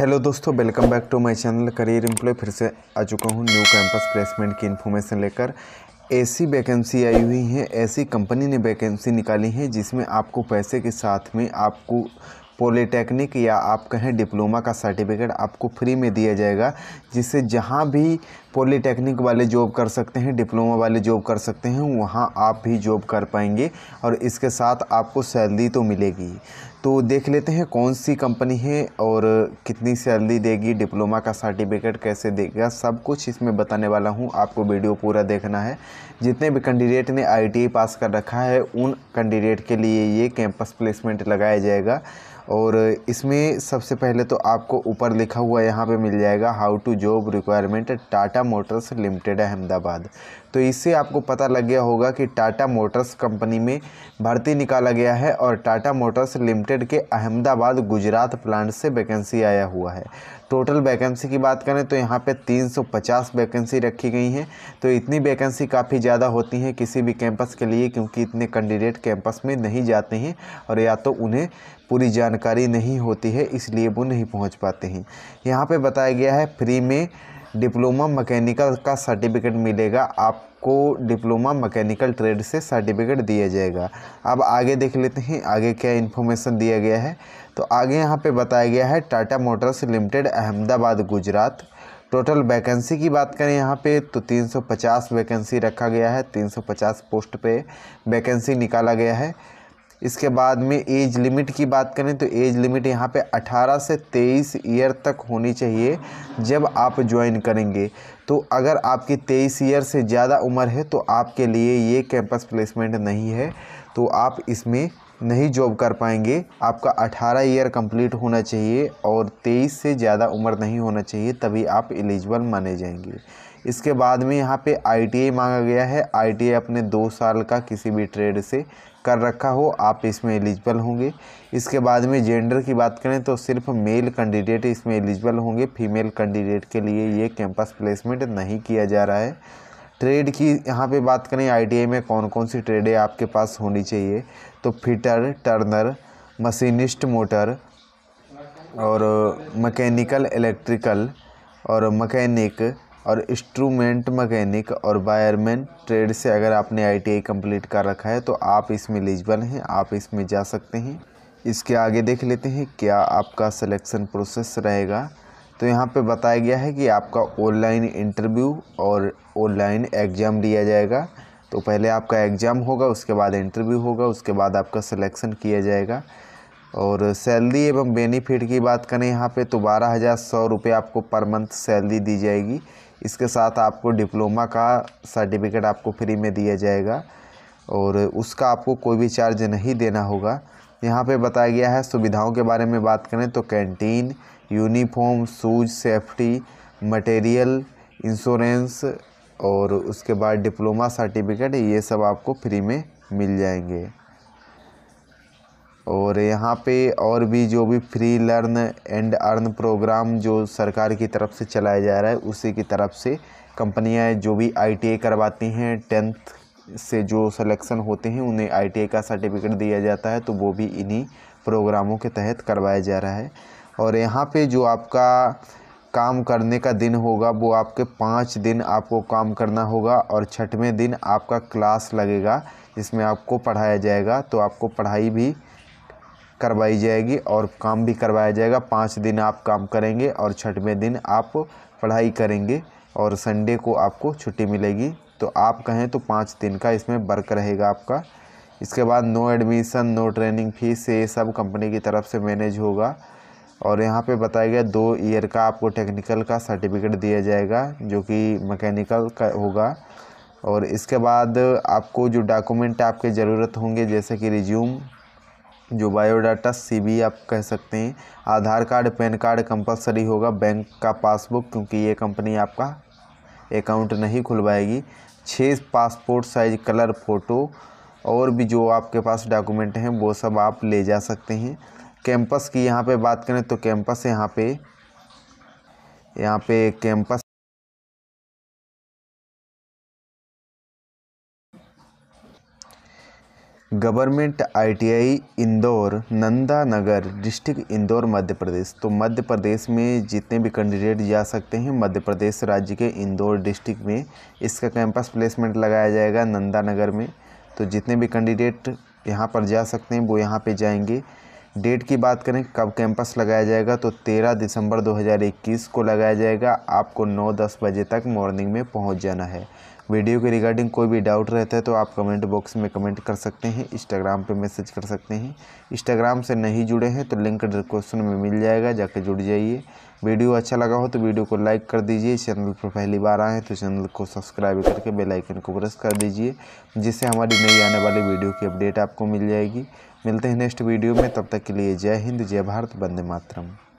hello दोस्तों welcome back to my channel career employ फिर से आ चुका हूँ न्यू कैंपस प्लेसमेंट की इन्फॉर्मेशन लेकर ऐसी वैकेंसी आई हुई है ऐसी कंपनी ने वैकेंसी निकाली है जिसमें आपको पैसे के साथ में आपको पॉलीटेक्निक या आप कहें डिप्लोमा का सर्टिफिकेट आपको फ्री में दिया जाएगा जिससे जहाँ भी पॉलीटेक्निक वाले जॉब कर सकते हैं डिप्लोमा वाले जॉब कर सकते हैं वहाँ आप भी जॉब कर पाएंगे और इसके साथ आपको सैलरी तो मिलेगी तो देख लेते हैं कौन सी कंपनी है और कितनी सैलरी देगी डिप्लोमा का सर्टिफिकेट कैसे देगा सब कुछ इसमें बताने वाला हूँ आपको वीडियो पूरा देखना है जितने भी कैंडिडेट ने आई e पास कर रखा है उन कैंडिडेट के लिए ये कैंपस प्लेसमेंट लगाया जाएगा और इसमें सबसे पहले तो आपको ऊपर लिखा हुआ यहाँ पे मिल जाएगा how to job requirement Tata Motors Limited Ahmedabad तो इससे आपको पता लग गया होगा कि टाटा मोटर्स कंपनी में भर्ती निकाला गया है और टाटा मोटर्स लिमिटेड लिमिटेड के अहमदाबाद गुजरात प्लांट से वैकेंसी आया हुआ है टोटल वैकेंसी की बात करें तो यहाँ पे 350 वैकेंसी रखी गई हैं तो इतनी वैकेंसी काफ़ी ज़्यादा होती हैं किसी भी कैंपस के लिए क्योंकि इतने कैंडिडेट कैंपस में नहीं जाते हैं और या तो उन्हें पूरी जानकारी नहीं होती है इसलिए वो नहीं पहुँच पाते हैं यहाँ पर बताया गया है फ्री में डिप्लोमा मैकेनिकल का सर्टिफिकेट मिलेगा आपको डिप्लोमा मैकेनिकल ट्रेड से सर्टिफिकेट दिया जाएगा अब आगे देख लेते हैं आगे क्या इन्फॉर्मेशन दिया गया है तो आगे यहाँ पे बताया गया है Tata Motors Limited Ahmedabad Gujarat total vacancy की बात करें यहाँ पे तो 350 वैकेंसी रखा गया है 350 पोस्ट पे वैकेंसी निकाला गया है इसके बाद में एज लिमिट की बात करें तो एज लिमिट यहाँ पे 18 से 23 ईयर तक होनी चाहिए जब आप ज्वाइन करेंगे तो अगर आपकी 23 ईयर से ज़्यादा उम्र है तो आपके लिए ये कैंपस प्लेसमेंट नहीं है तो आप इसमें नहीं जॉब कर पाएंगे आपका 18 ईयर कंप्लीट होना चाहिए और 23 से ज़्यादा उम्र नहीं होना चाहिए तभी आप एलिजिबल माने जाएंगे इसके बाद में यहाँ पे आई मांगा गया है आई अपने दो साल का किसी भी ट्रेड से कर रखा हो आप इसमें एलिजिबल होंगे इसके बाद में जेंडर की बात करें तो सिर्फ मेल कैंडिडेट इसमें एलिजिबल होंगे फीमेल कैंडिडेट के लिए ये कैंपस प्लेसमेंट नहीं किया जा रहा है ट्रेड की यहाँ पे बात करें आईटीआई में कौन कौन सी ट्रेडें आपके पास होनी चाहिए तो फिटर टर्नर मशीनिस्ट मोटर और मकैनिकल इलेक्ट्रिकल और मकैनिक और इंस्ट्रूमेंट मैकेनिक और वायरमैन ट्रेड से अगर आपने आईटीआई कंप्लीट कर रखा है तो आप इसमें एलिजिबल हैं आप इसमें जा सकते हैं इसके आगे देख लेते हैं क्या आपका सिलेक्शन प्रोसेस रहेगा तो यहाँ पे बताया गया है कि आपका ऑनलाइन इंटरव्यू और ऑनलाइन एग्ज़ाम दिया जाएगा तो पहले आपका एग्ज़ाम होगा उसके बाद इंटरव्यू होगा उसके बाद आपका सिलेक्शन किया जाएगा और सैलरी एवं बेनिफिट की बात करें यहाँ पे तो बारह हज़ार सौ रुपये आपको पर मंथ सैलरी दी जाएगी इसके साथ आपको डिप्लोमा का सर्टिफिकेट आपको फ्री में दिया जाएगा और उसका आपको कोई भी चार्ज नहीं देना होगा यहाँ पे बताया गया है सुविधाओं के बारे में बात करें तो canteen uniform shoes safety material insurance और उसके बाद डिप्लोमा सर्टिफिकेट ये सब आपको फ्री में मिल जाएंगे और यहाँ पे और भी जो भी free learn and earn programme जो सरकार की तरफ से चलाया जा रहा है उसी की तरफ से कंपनियाँ जो भी आई करवाती हैं टेंथ से जो सिलेक्शन होते हैं उन्हें आई का सर्टिफिकेट दिया जाता है तो वो भी इन्हीं प्रोग्रामों के तहत करवाया जा रहा है और यहाँ पे जो आपका काम करने का दिन होगा वो आपके पाँच दिन आपको काम करना होगा और छठवें दिन आपका क्लास लगेगा जिसमें आपको पढ़ाया जाएगा तो आपको पढ़ाई भी करवाई जाएगी और काम भी करवाया जाएगा पाँच दिन आप काम करेंगे और छठवें दिन आप पढ़ाई करेंगे और संडे को आपको छुट्टी मिलेगी तो आप कहें तो पाँच दिन का इसमें वर्क रहेगा आपका इसके बाद no admission no training fees ये सब कंपनी की तरफ से मैनेज होगा और यहाँ पे बताया गया दो ईयर का आपको टेक्निकल का सर्टिफिकेट दिया जाएगा जो कि मैकेनिकल का होगा और इसके बाद आपको जो डॉक्यूमेंट आपके ज़रूरत होंगे जैसे कि रिज्यूम जो बायोडाटा सीबी आप कह सकते हैं Aadhaar card PAN card compulsory होगा बैंक का पासबुक क्योंकि ये कंपनी आपका अकाउंट नहीं खुलवाएगी छः पासपोर्ट साइज कलर फ़ोटो और भी जो आपके पास डॉक्यूमेंट हैं वो सब आप ले जा सकते हैं कैंपस की यहाँ पे बात करें तो कैंपस यहाँ पे यहाँ पे campus government ITI Indore Nanda Nagar district Indore Madhya Pradesh तो मध्य प्रदेश में जितने भी कैंडिडेट जा सकते हैं मध्य प्रदेश राज्य के इंदौर डिस्ट्रिक्ट में इसका कैंपस प्लेसमेंट लगाया जाएगा नंदा नगर में तो जितने भी कैंडिडेट यहाँ पर जा सकते हैं वो यहाँ पे जाएंगे डेट की बात करें कब कैंपस लगाया जाएगा तो तेरह दिसंबर दो को लगाया जाएगा आपको नौ बजे तक मॉर्निंग में पहुँच जाना है वीडियो के रिगार्डिंग कोई भी डाउट रहता है तो आप कमेंट बॉक्स में कमेंट कर सकते हैं इंस्टाग्राम पे मैसेज कर सकते हैं इंस्टाग्राम से नहीं जुड़े हैं तो लिंक डिस्क्रिप्शन में मिल जाएगा जाके जुड़ जाइए वीडियो अच्छा लगा हो तो वीडियो को लाइक कर दीजिए चैनल पर पहली बार आए तो चैनल को सब्सक्राइब करके बेलाइकन को प्रेस कर दीजिए जिससे हमारी नई आने वाली वीडियो की अपडेट आपको मिल जाएगी मिलते हैं नेक्स्ट वीडियो में तब तक के लिए जय हिंद जय भारत वंदे मातरम